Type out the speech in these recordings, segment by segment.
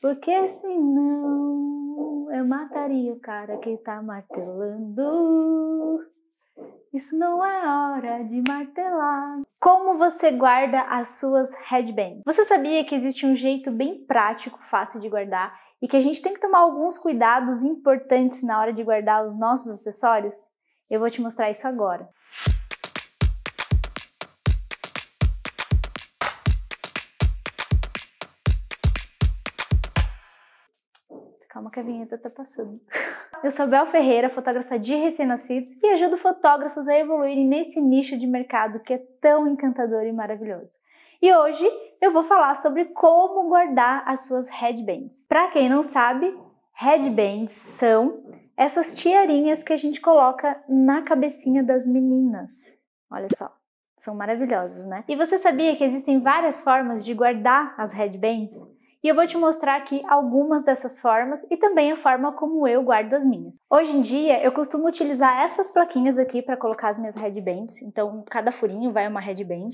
Porque senão assim eu mataria o cara que tá martelando. Isso não é hora de martelar. Como você guarda as suas headbands? Você sabia que existe um jeito bem prático, fácil de guardar e que a gente tem que tomar alguns cuidados importantes na hora de guardar os nossos acessórios? Eu vou te mostrar isso agora. Calma que a vinheta tá passando. Eu sou Bel Ferreira, fotógrafa de recém-nascidos e ajudo fotógrafos a evoluírem nesse nicho de mercado que é tão encantador e maravilhoso. E hoje eu vou falar sobre como guardar as suas headbands. Para quem não sabe, headbands são essas tiarinhas que a gente coloca na cabecinha das meninas. Olha só, são maravilhosas, né? E você sabia que existem várias formas de guardar as headbands? e eu vou te mostrar aqui algumas dessas formas e também a forma como eu guardo as minhas. Hoje em dia eu costumo utilizar essas plaquinhas aqui para colocar as minhas headbands, então cada furinho vai uma headband.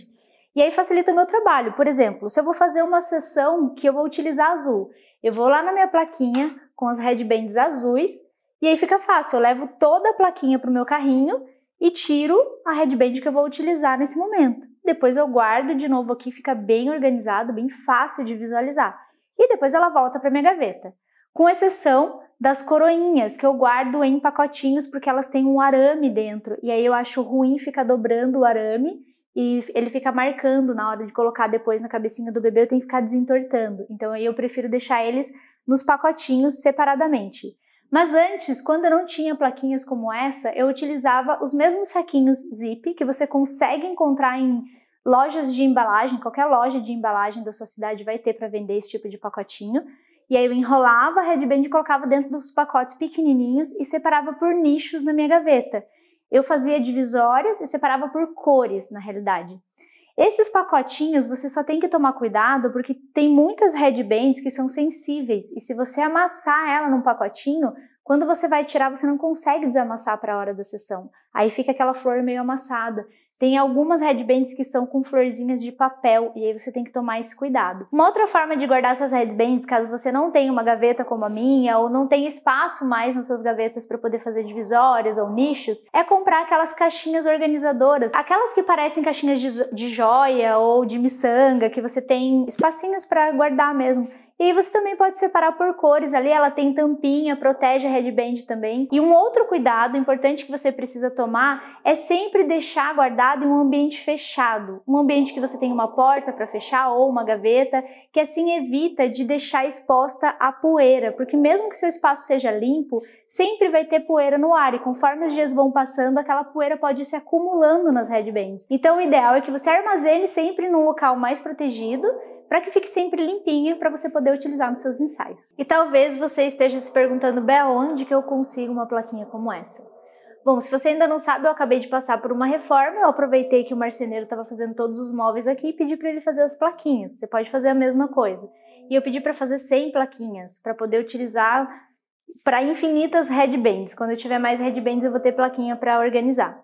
E aí facilita o meu trabalho. Por exemplo, se eu vou fazer uma sessão que eu vou utilizar azul, eu vou lá na minha plaquinha com as headbands azuis e aí fica fácil, eu levo toda a plaquinha para o meu carrinho e tiro a headband que eu vou utilizar nesse momento. Depois eu guardo de novo aqui, fica bem organizado, bem fácil de visualizar e depois ela volta para minha gaveta. Com exceção das coroinhas, que eu guardo em pacotinhos porque elas têm um arame dentro. E aí eu acho ruim ficar dobrando o arame e ele fica marcando na hora de colocar depois na cabecinha do bebê, eu tenho que ficar desentortando. Então aí eu prefiro deixar eles nos pacotinhos separadamente. Mas antes, quando eu não tinha plaquinhas como essa, eu utilizava os mesmos saquinhos zip que você consegue encontrar em Lojas de embalagem, qualquer loja de embalagem da sua cidade vai ter para vender esse tipo de pacotinho. E aí eu enrolava a Red Band e colocava dentro dos pacotes pequenininhos e separava por nichos na minha gaveta. Eu fazia divisórias e separava por cores, na realidade. Esses pacotinhos você só tem que tomar cuidado porque tem muitas Red Bands que são sensíveis e se você amassar ela num pacotinho, quando você vai tirar, você não consegue desamassar para a hora da sessão. Aí fica aquela flor meio amassada. Tem algumas headbands que são com florzinhas de papel e aí você tem que tomar esse cuidado. Uma outra forma de guardar suas headbands, caso você não tenha uma gaveta como a minha ou não tenha espaço mais nas suas gavetas para poder fazer divisórias ou nichos, é comprar aquelas caixinhas organizadoras, aquelas que parecem caixinhas de, de joia ou de miçanga, que você tem espacinhos para guardar mesmo. E aí você também pode separar por cores ali, ela tem tampinha, protege a headband também. E um outro cuidado importante que você precisa tomar é sempre deixar guardado em um ambiente fechado, um ambiente que você tem uma porta para fechar ou uma gaveta, que assim evita de deixar exposta a poeira, porque mesmo que seu espaço seja limpo, sempre vai ter poeira no ar e conforme os dias vão passando, aquela poeira pode ir se acumulando nas headbands. Então o ideal é que você armazene sempre num local mais protegido para que fique sempre limpinho para você poder utilizar nos seus ensaios. E talvez você esteja se perguntando, Bel, onde que eu consigo uma plaquinha como essa? Bom, se você ainda não sabe, eu acabei de passar por uma reforma, eu aproveitei que o marceneiro estava fazendo todos os móveis aqui e pedi para ele fazer as plaquinhas. Você pode fazer a mesma coisa. E eu pedi para fazer 100 plaquinhas, para poder utilizar para infinitas headbands. Quando eu tiver mais headbands, eu vou ter plaquinha para organizar.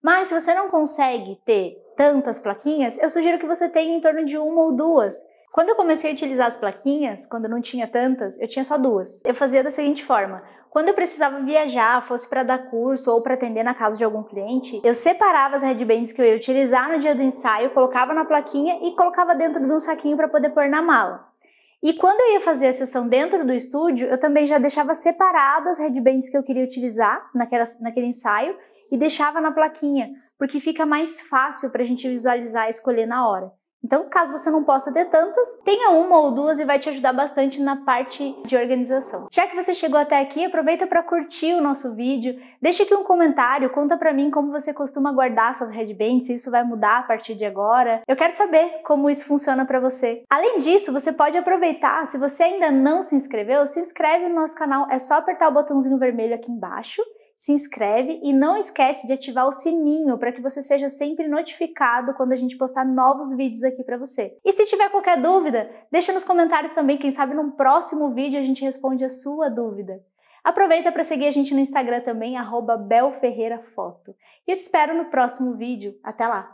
Mas se você não consegue ter tantas plaquinhas, eu sugiro que você tenha em torno de uma ou duas. Quando eu comecei a utilizar as plaquinhas, quando não tinha tantas, eu tinha só duas. Eu fazia da seguinte forma: quando eu precisava viajar, fosse para dar curso ou para atender na casa de algum cliente, eu separava as headbands que eu ia utilizar no dia do ensaio, colocava na plaquinha e colocava dentro de um saquinho para poder pôr na mala. E quando eu ia fazer a sessão dentro do estúdio, eu também já deixava separadas as headbands que eu queria utilizar naquela, naquele ensaio e deixava na plaquinha, porque fica mais fácil para a gente visualizar e escolher na hora. Então, caso você não possa ter tantas, tenha uma ou duas e vai te ajudar bastante na parte de organização. Já que você chegou até aqui, aproveita para curtir o nosso vídeo, deixa aqui um comentário, conta para mim como você costuma guardar suas headbands, se isso vai mudar a partir de agora. Eu quero saber como isso funciona para você. Além disso, você pode aproveitar, se você ainda não se inscreveu, se inscreve no nosso canal, é só apertar o botãozinho vermelho aqui embaixo se inscreve e não esquece de ativar o sininho para que você seja sempre notificado quando a gente postar novos vídeos aqui para você. E se tiver qualquer dúvida, deixa nos comentários também, quem sabe num próximo vídeo a gente responde a sua dúvida. Aproveita para seguir a gente no Instagram também, belferreirafoto. E eu te espero no próximo vídeo. Até lá!